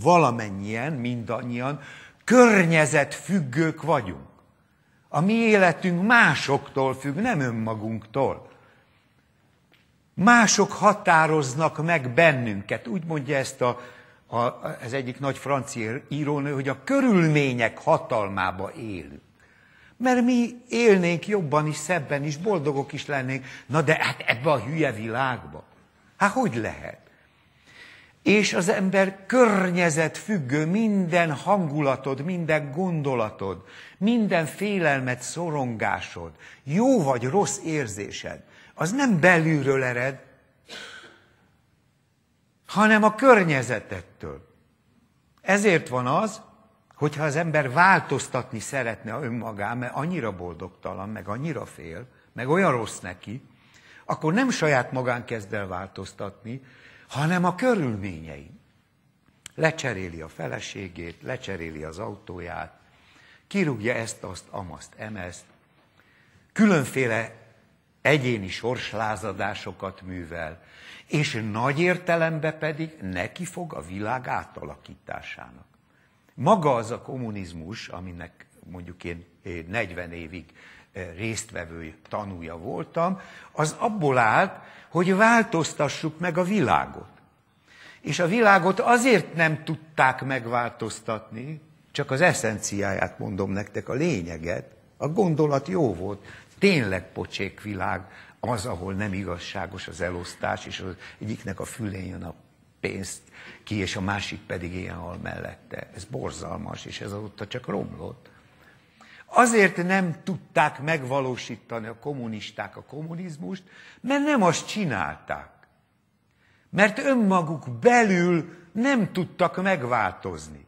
valamennyien, mindannyian környezetfüggők vagyunk. A mi életünk másoktól függ, nem önmagunktól. Mások határoznak meg bennünket. Úgy mondja ezt a, a, ez egyik nagy francia írónő, hogy a körülmények hatalmába élünk. Mert mi élnénk jobban is, szebben is, boldogok is lennénk. Na de hát ebbe a hülye világba. Hát hogy lehet? és az ember környezet függő minden hangulatod, minden gondolatod, minden félelmet, szorongásod, jó vagy rossz érzésed, az nem belülről ered, hanem a környezetettől. Ezért van az, hogyha az ember változtatni szeretne önmagán, mert annyira boldogtalan, meg annyira fél, meg olyan rossz neki, akkor nem saját magán kezd el változtatni, hanem a körülményei, Lecseréli a feleségét, lecseréli az autóját, kirúgja ezt, azt, amaszt, emezt, különféle egyéni sorslázadásokat művel, és nagy értelembe pedig neki fog a világ átalakításának. Maga az a kommunizmus, aminek mondjuk én 40 évig résztvevő tanúja voltam, az abból állt, hogy változtassuk meg a világot. És a világot azért nem tudták megváltoztatni, csak az eszenciáját mondom nektek, a lényeget. A gondolat jó volt, tényleg pocsék világ az, ahol nem igazságos az elosztás, és az egyiknek a fülén jön a pénzt ki, és a másik pedig ilyen hal mellette. Ez borzalmas, és ez azóta csak romlott. Azért nem tudták megvalósítani a kommunisták a kommunizmust, mert nem azt csinálták. Mert önmaguk belül nem tudtak megváltozni.